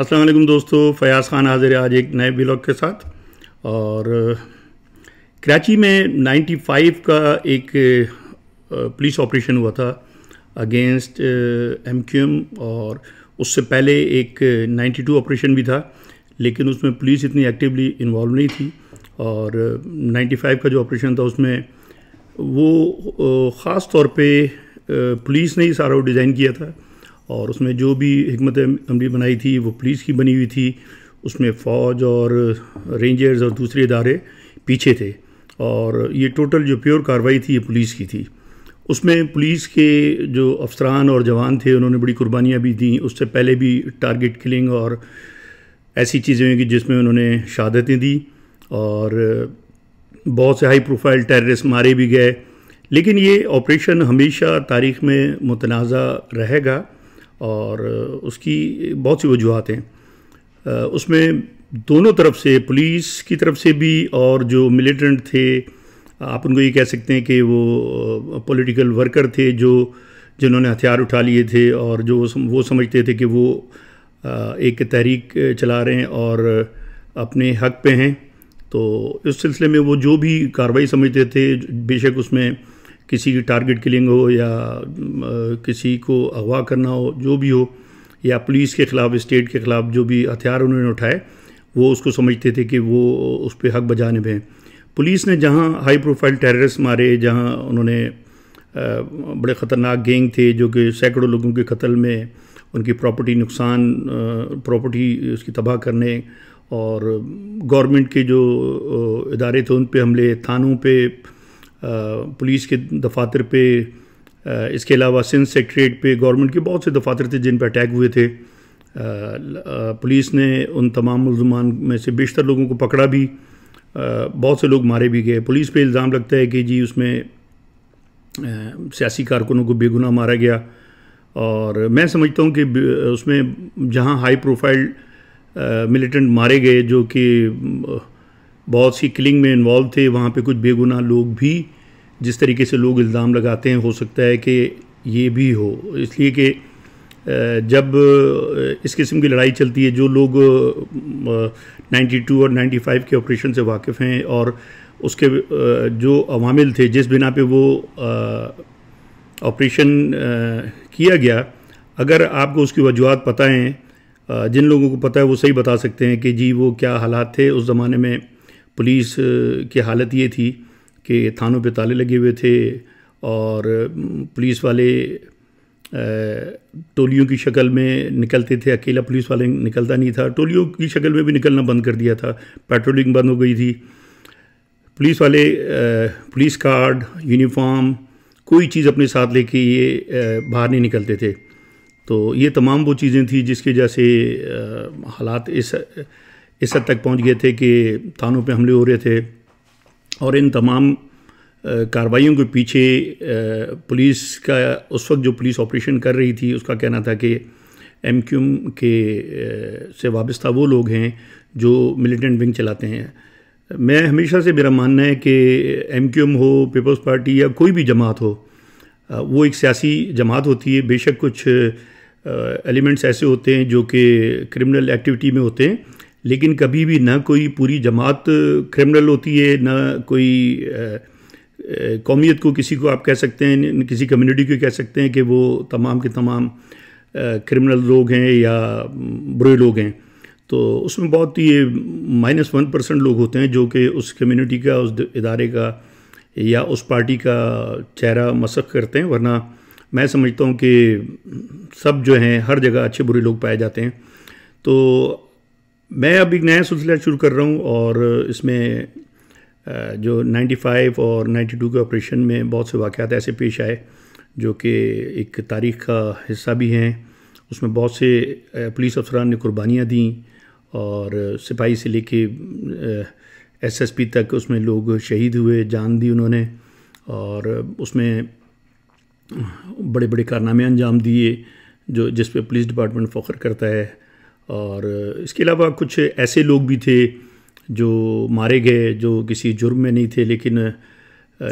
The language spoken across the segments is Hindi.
असलम दोस्तों फ़याज़ ख़ान हाजिर आज एक नए ब्लॉग के साथ और कराची में 95 का एक पुलिस ऑपरेशन हुआ था अगेंस्ट एम क्यू एम और उससे पहले एक 92 ऑपरेशन भी था लेकिन उसमें पुलिस इतनी एक्टिवली इन्वॉल्व नहीं थी और 95 का जो ऑपरेशन था उसमें वो ख़ास तौर पे पुलिस ने ही सारा वो डिज़ाइन किया था और उसमें जो भी हमत अमली बनाई थी वो पुलिस की बनी हुई थी उसमें फ़ौज और रेंजर्स और दूसरे इदारे पीछे थे और ये टोटल जो प्योर कार्रवाई थी ये पुलिस की थी उसमें पुलिस के जो अफसरान और जवान थे उन्होंने बड़ी कुर्बानियाँ भी दी उससे पहले भी टारगेट किलिंग और ऐसी चीज़ें हुई कि जिसमें उन्होंने शहादतें दी और बहुत से हाई प्रोफाइल टेररिस्ट मारे भी गए लेकिन ये ऑपरेशन हमेशा तारीख में मुतनाज़ रहेगा और उसकी बहुत सी वजूहत हैं उसमें दोनों तरफ से पुलिस की तरफ से भी और जो मिलिटेंट थे आप उनको ये कह सकते हैं कि वो पॉलिटिकल वर्कर थे जो जिन्होंने हथियार उठा लिए थे और जो वो समझते थे कि वो एक तहरीक चला रहे हैं और अपने हक पे हैं तो इस सिलसिले में वो जो भी कार्रवाई समझते थे बेशक उसमें किसी की टारगेट किलिंग हो या किसी को अगवा करना हो जो भी हो या पुलिस के ख़िलाफ़ स्टेट के ख़िलाफ़ जो भी हथियार उन्होंने उठाए वो उसको समझते थे कि वो उस पर हक बजाने में पुलिस ने जहाँ हाई प्रोफाइल टेररिस्ट मारे जहाँ उन्होंने बड़े ख़तरनाक गैंग थे जो कि सैकड़ों लोगों के कत्ल में उनकी प्रॉपर्टी नुकसान प्रॉपर्टी उसकी तबाह करने और गवर्नमेंट के जो इदारे थे उन पे हमले थानों पर पुलिस के दफातर पे इसके अलावा सिंध सेक्रेट पे गवर्नमेंट के बहुत से दफातर थे जिन पर अटैक हुए थे पुलिस ने उन तमाम मुलजमान में से बेशतर लोगों को पकड़ा भी बहुत से लोग मारे भी गए पुलिस पे इल्ज़ाम लगता है कि जी उसमें सियासी कारकुनों को बेगुनाह मारा गया और मैं समझता हूँ कि उसमें जहाँ हाई प्रोफाइल मिलिटेंट मारे गए जो कि बहुत सी किलिंग में इन्वॉल्व थे वहाँ पे कुछ बेगुनाह लोग भी जिस तरीके से लोग इल्ज़ाम लगाते हैं हो सकता है कि ये भी हो इसलिए कि जब इस किस्म की लड़ाई चलती है जो लोग 92 और 95 के ऑपरेशन से वाकिफ़ हैं और उसके जो अवामिल थे जिस बिना पे वो ऑपरेशन किया गया अगर आपको उसकी वजूहत पता हैं जिन लोगों को पता है वो सही बता सकते हैं कि जी वो क्या हालात थे उस ज़माने में पुलिस की हालत ये थी कि थानों पे ताले लगे हुए थे और पुलिस वाले टोलियों की शक्ल में निकलते थे अकेला पुलिस वाले निकलता नहीं था टोलियों की शक्ल में भी निकलना बंद कर दिया था पेट्रोलिंग बंद हो गई थी पुलिस वाले पुलिस कार्ड यूनिफॉर्म कोई चीज़ अपने साथ लेके ये बाहर नहीं निकलते थे तो ये तमाम वो चीज़ें थी जिसकी वजह से हालात इस इस हद तक पहुंच गए थे कि थानों पे हमले हो रहे थे और इन तमाम कार्रवाइयों के पीछे पुलिस का उस वक्त जो पुलिस ऑपरेशन कर रही थी उसका कहना था कि एम क्यूम के से वाबस्ता वो लोग हैं जो मिलिटेंट विंग चलाते हैं मैं हमेशा से मेरा मानना है कि एम क्यूम हो पीपल्स पार्टी या कोई भी जमात हो वो एक सियासी जमात होती है बेशक कुछ एलिमेंट्स ऐसे होते हैं जो कि क्रिमिनल एक्टिविटी में होते हैं लेकिन कभी भी ना कोई पूरी जमात क्रिमिनल होती है ना कोई कौमियत को किसी को आप कह सकते हैं किसी कम्युनिटी को कह सकते हैं कि वो तमाम के तमाम क्रिमिनल लोग हैं या बुरे लोग हैं तो उसमें बहुत ये माइनस वन परसेंट लोग होते हैं जो कि उस कम्युनिटी का उस इदारे का या उस पार्टी का चेहरा मशक करते हैं वरना मैं समझता हूँ कि सब जो हैं हर जगह अच्छे बुरे लोग पाए जाते हैं तो मैं अब एक नया सिलसिला शुरू कर रहा हूँ और इसमें जो 95 और 92 के ऑपरेशन में बहुत से वाक़ात ऐसे पेश आए जो कि एक तारीख का हिस्सा भी हैं उसमें बहुत से पुलिस अफसरान ने कुर्बानियाँ दी और सिपाही से लेके एस एस पी तक उसमें लोग शहीद हुए जान दी उन्होंने और उसमें बड़े बड़े कारनामे अंजाम दिए जो जिस पे पुलिस डिपार्टमेंट फ़ख्र करता है और इसके अलावा कुछ ऐसे लोग भी थे जो मारे गए जो किसी जुर्म में नहीं थे लेकिन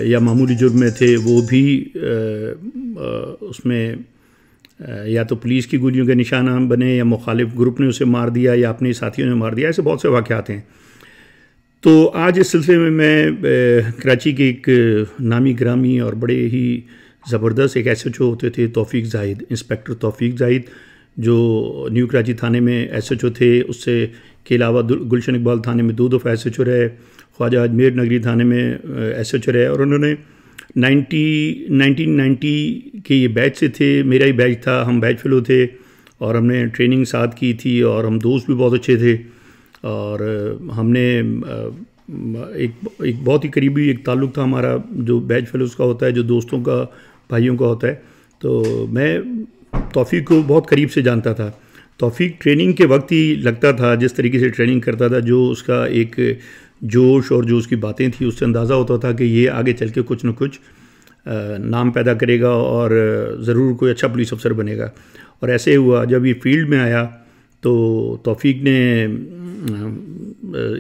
या मामूली जुर्म में थे वो भी उसमें या तो पुलिस की गोलियों के निशाना बने या मुखालिफ ग्रुप ने उसे मार दिया या अपने साथियों ने मार दिया ऐसे बहुत से वाक़ात हैं तो आज इस सिलसिले में मैं कराची के एक नामी ग्रामी और बड़े ही ज़बरदस्त एक ऐसे जो होते थे तोफ़ी जाहिद इंस्पेक्टर तोफ़ी जाहिद जो न्यू कराची थाने में एस एच ओ थे उससे के अलावा गुलशन इकबाल थाने में दो दफ़ा एस एच ओ रहे ख्वाजा अजमेर नगरी थाने में एस एच ओ रहे और उन्होंने 90 1990 के ये बैच से थे मेरा ही बैच था हम बैच फेलो थे और हमने ट्रेनिंग साथ की थी और हम दोस्त भी बहुत अच्छे थे और हमने एक एक बहुत ही करीबी एक ताल्लुक़ था हमारा जो बैच फेलोज़ का होता है जो दोस्तों का भाइयों का होता है तो मैं तोफ़ी को बहुत करीब से जानता था तोफ़ी ट्रेनिंग के वक्त ही लगता था जिस तरीके से ट्रेनिंग करता था जो उसका एक जोश और जो उसकी बातें थी उससे अंदाज़ा होता था कि ये आगे चल के कुछ न कुछ नाम पैदा करेगा और ज़रूर कोई अच्छा पुलिस अफसर बनेगा और ऐसे हुआ जब ये फील्ड में आया तो तौफीक ने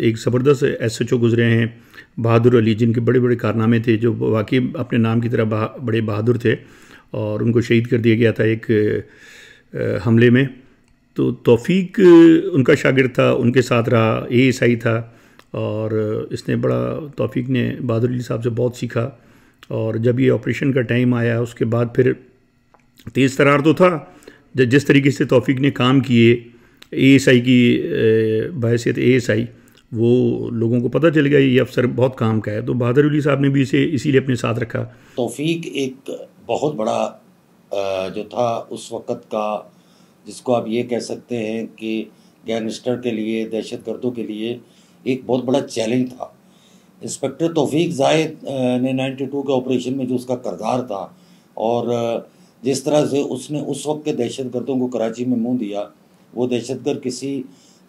एक ज़बरदस्त एस एच ओ गुज़रे हैं बहादुर अली जिनके बड़े बड़े कारनामे थे जो वाकई अपने नाम की तरह बड़े बहादुर थे और उनको शहीद कर दिया गया था एक हमले में तो तौफीक उनका शागिर था उनके साथ रहा ए एस आई था और इसने बड़ा तौफीक ने बहादुर अली साहब से बहुत सीखा और जब ये ऑपरेशन का टाइम आया उसके बाद फिर तेज़ तरार तो था जिस तरीके से तौफीक ने काम किए ए एस आई की बहसीत ए एस आई वो लोगों को पता चल गया ये अफसर बहुत काम का है तो बहादुर अली साहब ने भी इसे इसीलिए अपने साथ रखा तौफीक एक बहुत बड़ा जो था उस वक़्त का जिसको आप ये कह सकते हैं कि गैंगस्टर के लिए दहशत गर्दों के लिए एक बहुत बड़ा चैलेंज था इंस्पेक्टर तोफीक जायद ने 92 के ऑपरेशन में जो उसका करदार था और जिस तरह से उसने उस वक्त के दहशत गर्दों को कराची में मुंह दिया वो दहशत गर्द किसी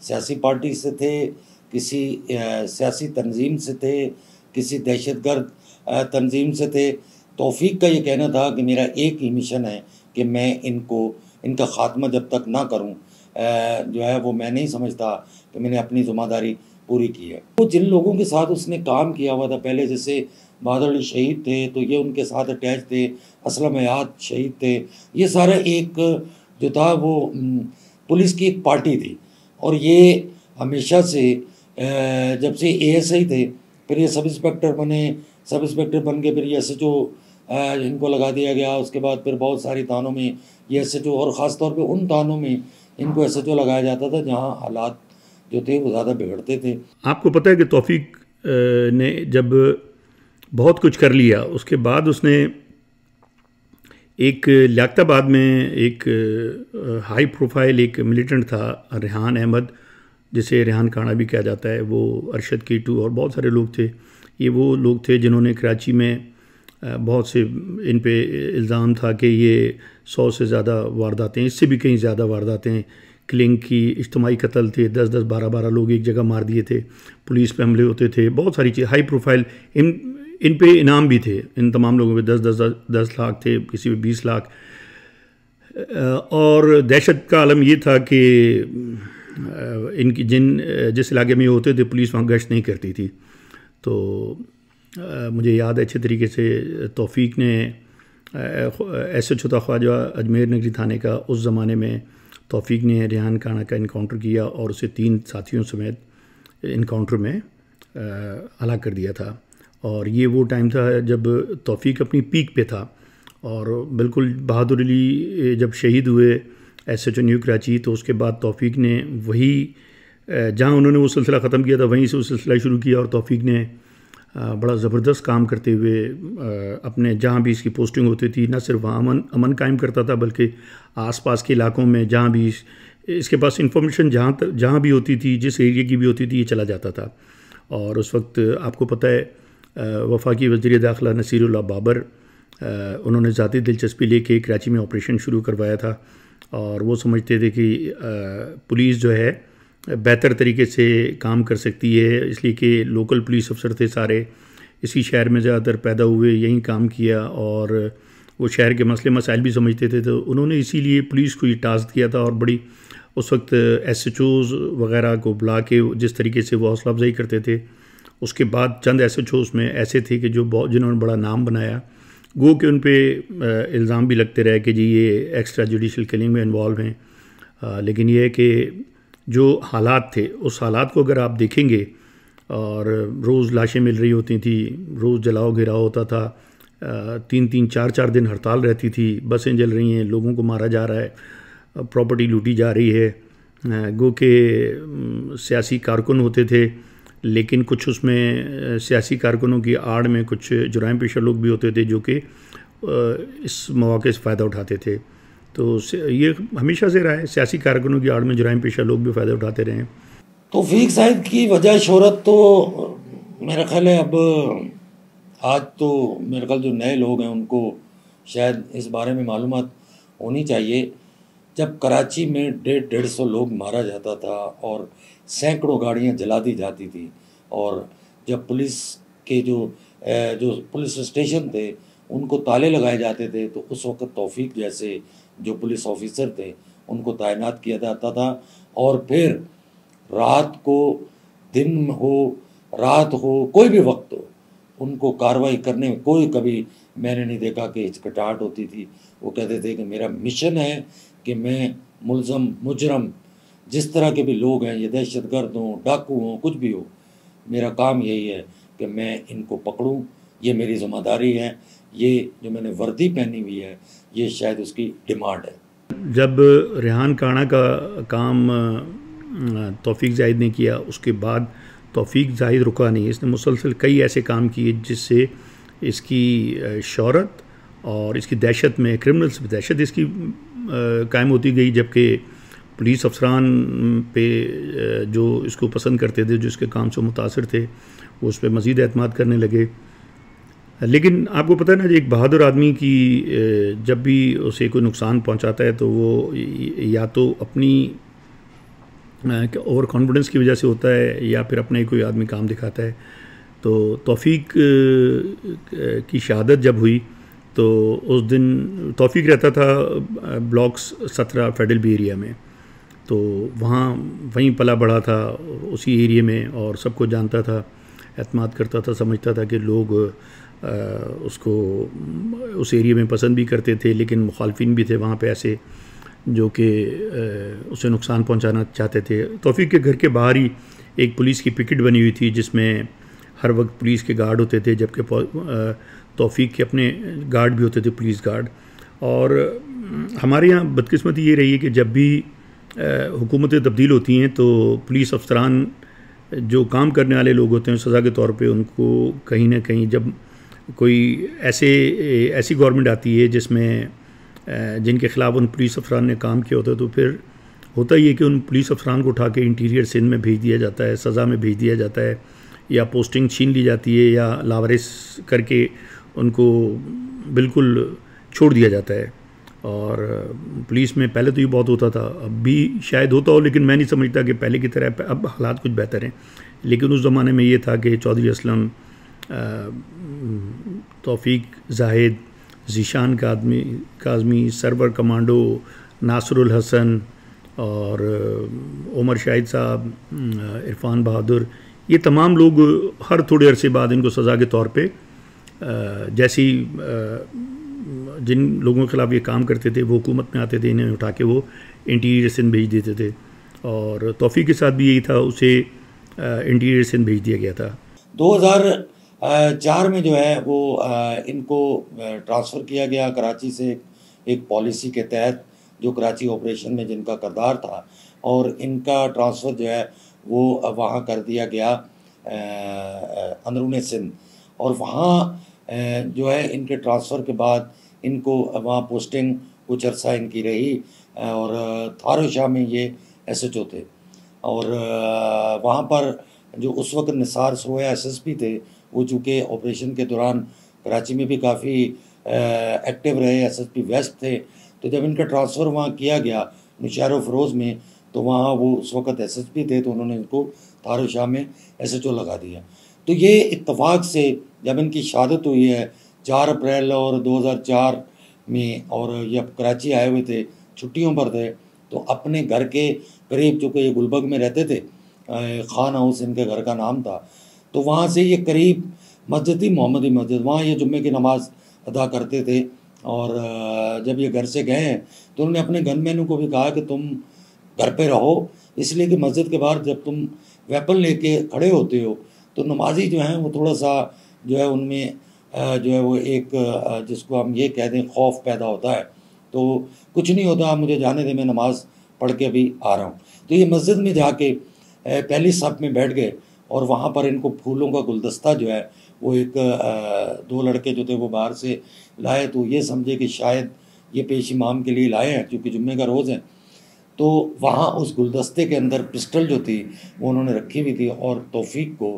सियासी पार्टी से थे किसी सियासी तंजीम से थे किसी दहशत गर्द तंजीम से थे तोफीक का ये कहना था कि मेरा एक ही मिशन है कि मैं इनको इनका ख़ात्मा जब तक ना करूँ जो है वो मैं नहीं समझता कि मैंने अपनी ज़िम्मेदारी पूरी की है वो जिन लोगों के साथ उसने काम किया हुआ था पहले जैसे बहादुर शहीद थे तो ये उनके साथ अटैच थे असलम हयात शहीद थे ये सारा एक जो था वो पुलिस की एक पार्टी थी और ये हमेशा से जब से एएसआई थे फिर ये सब इंस्पेक्टर बने सब इंस्पेक्टर बन के फिर ये एस एच ओ इनको लगा दिया गया उसके बाद फिर बहुत सारी थानों में ये एस एच ओ और ख़ास तौर उन थानों में इनको एस एच ओ लगाया जाता था जहाँ हालात जो थे वो ज़्यादा बिगड़ते थे आपको पता है कि तोफ़ीक ने जब बहुत कुछ कर लिया उसके बाद उसने एक लियाताबाद में एक हाई प्रोफाइल एक मिलिटेंट था रेहान अहमद जिसे रेहान काना भी कहा जाता है वो अरशद कीटू और बहुत सारे लोग थे ये वो लोग थे जिन्होंने कराची में बहुत से इन पे इल्ज़ाम था कि ये सौ से ज़्यादा वारदातें इससे भी कहीं ज़्यादा वारदातें क्लिंग की इज्तमाही कत्ल थे दस दस बारह बारह लोग एक जगह मार दिए थे पुलिस पे हमले होते थे बहुत सारी चीज़ हाई प्रोफाइल इन इन पे इनाम भी थे इन तमाम लोगों पे दस दस दस लाख थे किसी पे बीस लाख और दहशत का आलम ये था कि इनकी जिन जिस इलाके में होते थे पुलिस वहाँ गश्त नहीं करती थी तो मुझे याद है अच्छे तरीके से तौफीक ने एस एच होता ख्वाजा अजमेर नगरी थाने का उस ज़माने में तौफीक ने रेहान खाना का इनकाउंटर किया और उसे तीन साथियों समेत इनकाउंटर में अलग कर दिया था और ये वो टाइम था जब तौफीक अपनी पीक पे था और बिल्कुल बहादुर अली जब शहीद हुए S H O New Karachi तो उसके बाद तौफीक ने वही जहाँ उन्होंने वो सिलसिला ख़त्म किया था वहीं से वो सिलसिला शुरू किया और तौफीक ने बड़ा ज़बरदस्त काम करते हुए अपने जहाँ भी इसकी पोस्टिंग होती थी न सिर्फ वहाँ अमन अमन कायम करता था बल्कि आसपास के इलाकों में जहाँ भी इसके पास इंफॉर्मेशन जहाँ तक जहाँ भी होती थी जिस एरिया की भी होती थी ये चला जाता था और उस वक्त आपको पता है वफाकी वजी दाखिला नसीरुल्ला बाबर उन्होंने ज़ाती दिलचस्पी लेके कराची में ऑपरेशन शुरू करवाया था और वो समझते थे कि पुलिस जो है बेहतर तरीके से काम कर सकती है इसलिए कि लोकल पुलिस अफसर थे सारे इसी शहर में ज़्यादातर पैदा हुए यहीं काम किया और वो शहर के मसले मसाइल भी समझते थे तो उन्होंने इसीलिए पुलिस को ये टास्क दिया था और बड़ी उस वक्त एस एच ओज़ वगैरह को बुला के जिस तरीके से वो हौसला अफजाई करते थे उसके बाद चंद एस एच ओज़ में ऐसे थे कि जो बहुत जिन्होंने बड़ा नाम बनाया गो के उन पर इल्ज़ाम भी लगते रहे कि जी ये एक्स्ट्रा जुडिशल किलिंग में इन्वॉल्व हैं लेकिन यह है कि जो हालात थे उस हालात को अगर आप देखेंगे और रोज़ लाशें मिल रही होती थी रोज़ जलाओ घिराव होता था तीन तीन चार चार दिन हड़ताल रहती थी बसें जल रही हैं लोगों को मारा जा रहा है प्रॉपर्टी लूटी जा रही है गो के सियासी कारकुन होते थे लेकिन कुछ उसमें सियासी कारकुनों की आड़ में कुछ जुराम पेशा लोग भी होते थे जो कि इस मौके से फ़ायदा उठाते थे तो ये हमेशा से रहा है सियासी कारकुनों की आड़ में जुराइम पेशा लोग भी फ़ायदा उठाते रहे हैं तोफीक साहब की वजह शहरत तो मेरा ख्याल है अब आज तो मेरे ख्याल जो नए लोग हैं उनको शायद इस बारे में मालूम होनी चाहिए जब कराची में डेढ़ डेढ़ सौ लोग मारा जाता था और सैकड़ों गाड़ियां जला दी जाती थी और जब पुलिस के जो जो पुलिस स्टेशन थे उनको ताले लगाए जाते थे तो उस वक्त तौफीक जैसे जो पुलिस ऑफिसर थे उनको तैनात किया जाता था और फिर रात को दिन हो रात हो कोई भी वक्त हो उनको कार्रवाई करने में कोई कभी मैंने नहीं देखा कि हिचकटाहट होती थी वो कहते थे कि मेरा मिशन है कि मैं मुलजम मुजरम जिस तरह के भी लोग हैं ये दहशतगर्द हों डाकू हों कुछ भी हो मेरा काम यही है कि मैं इनको पकड़ूँ ये मेरी ज़िम्मेदारी है ये जो मैंने वर्दी पहनी हुई है ये शायद उसकी डिमांड है जब रेहान काणा का काम तौफीक जाहिद ने किया उसके बाद तौफीक जाहिद रुका नहीं इसने मुसलसल कई ऐसे काम किए जिससे इसकी शहरत और इसकी दहशत में क्रिमिनल्स दहशत इसकी कायम होती गई जबकि पुलिस अफसरान पे जो इसको पसंद करते थे जो इसके काम से मुतासर थे वो उस पर मज़ीद अहतमाद करने लगे लेकिन आपको पता है ना एक बहादुर आदमी की जब भी उसे कोई नुकसान पहुंचाता है तो वो या तो अपनी ओवर कॉन्फिडेंस की वजह से होता है या फिर अपने कोई आदमी काम दिखाता है तो तौफीक की शहादत जब हुई तो उस दिन तौफीक रहता था ब्लॉक्स सत्रह फेडरल बी एरिया में तो वहाँ वहीं पला बढ़ा था उसी एरिए में और सबको जानता था अतमाद करता था समझता था कि लोग उसको उस एरिए में पसंद भी करते थे लेकिन मुखालफिन भी थे वहाँ पे ऐसे जो कि उसे नुकसान पहुँचाना चाहते थे तोफ़ी के घर के बाहर ही एक पुलिस की पिकट बनी हुई थी जिसमें हर वक्त पुलिस के गार्ड होते थे जबकि तोफी के अपने गार्ड भी होते थे पुलिस गार्ड और हमारे यहाँ बदकस्मती ये रही है कि जब भी हुकूमतें तब्दील होती हैं तो पुलिस अफसरान जो काम करने वाले लोग होते हैं सज़ा के तौर पे उनको कहीं ना कहीं जब कोई ऐसे ऐसी गवर्नमेंट आती है जिसमें जिनके ख़िलाफ़ उन पुलिस अफसरान ने काम किया होता है तो फिर होता ही है कि उन पुलिस अफसरान को उठा के इंटीरियर सिंध में भेज दिया जाता है सज़ा में भेज दिया जाता है या पोस्टिंग छीन ली जाती है या लावारिस करके उनको बिल्कुल छोड़ दिया जाता है और पुलिस में पहले तो ये बहुत होता था अब भी शायद होता हो लेकिन मैं नहीं समझता कि पहले की तरह अब हालात कुछ बेहतर हैं लेकिन उस ज़माने में ये था कि चौधरी असलम तौफीक जाहिद जीशान कादमी काजमी सरवर कमांडो नासरुल हसन और उमर शाहिद साहब इरफान बहादुर ये तमाम लोग हर थोड़े अरसे बाद इनको सज़ा के तौर पे जैसी जिन लोगों के खिलाफ ये काम करते थे वो हुकूमत में आते थे इन्हें उठा के वो इंटीरियर सिंध भेज देते थे और तोफ़ी के साथ भी यही था उसे इंटीरियर सिंध भेज दिया गया था हज़ार चार में जो है वो इनको ट्रांसफ़र किया गया कराची से एक पॉलिसी के तहत जो कराची ऑपरेशन में जिनका करदार था और इनका ट्रांसफ़र जो है वो वहाँ कर दिया गया अंदरून सिंध और वहाँ जो है इनके ट्रांसफ़र के बाद इनको वहाँ पोस्टिंग कुछ अर्सा इनकी रही और थारो शाह में ये एस एच ओ थे और वहाँ पर जो उस वक्त निसार सोया एस एस पी थे वो चूँकि ऑपरेशन के दौरान कराची में भी काफ़ी एक्टिव रहे एस एस पी वेस्ट थे तो जब इनका ट्रांसफ़र वहाँ किया गया नुशार फरोज़ में तो वहाँ वो उस वक्त एस एस पी थे तो उन्होंने इनको थारो शाह में एस एच ओ लगा दिया तो ये इतफाक़ से जब इनकी शहादत हुई है चार अप्रैल और दो हज़ार चार में और ये कराची आए हुए थे छुट्टियों पर थे तो अपने घर के करीब चूँकि ये गुलबर्ग में रहते थे खान हाउस इनके घर का नाम था तो वहाँ से ये करीब मस्जिद थी मोहम्मदी मस्जिद वहाँ ये जुम्मे की नमाज़ अदा करते थे और जब ये घर से गए तो उन्होंने अपने गनमैनों को भी कहा कि तुम घर पे रहो इसलिए कि मस्जिद के बाहर जब तुम वेपन लेके खड़े होते हो तो नमाजी जो हैं वो थोड़ा सा जो है उनमें जो है वो एक जिसको हम ये कह दें खौफ पैदा होता है तो कुछ नहीं होता मुझे जाने दें मैं नमाज़ पढ़ के भी आ रहा हूँ तो ये मस्जिद में जाके पहली सब में बैठ गए और वहाँ पर इनको फूलों का गुलदस्ता जो है वो एक दो लड़के जो थे वो बाहर से लाए तो ये समझे कि शायद ये पेश इमाम के लिए लाए हैं क्योंकि जुम्मे का रोज़ है तो वहाँ उस गुलदस्ते के अंदर पिस्टल जो थी वो उन्होंने रखी हुई थी और तोफ़ी को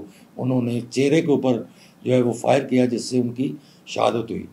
उन्होंने चेहरे के ऊपर जो है वो फायर किया जिससे उनकी शहादत हुई